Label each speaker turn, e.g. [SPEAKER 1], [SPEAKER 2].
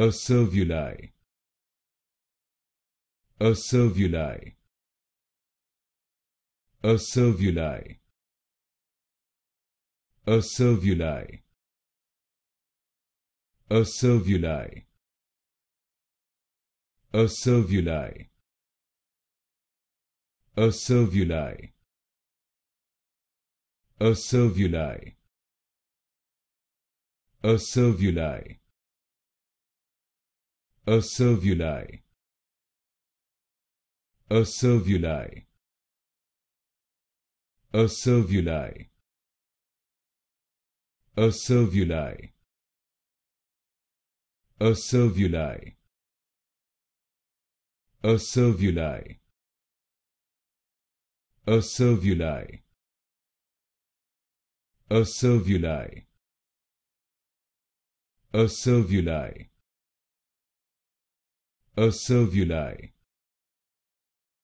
[SPEAKER 1] A Servuli. A Servuli. A Servuli. A Servuli. A Servuli. A Servuli. A Servuli. A Servuli. A Servuli. A servuli. A servuli. A servuli. A servuli. A servuli. A servuli. A servuli. A servuli. A servuli a servulae.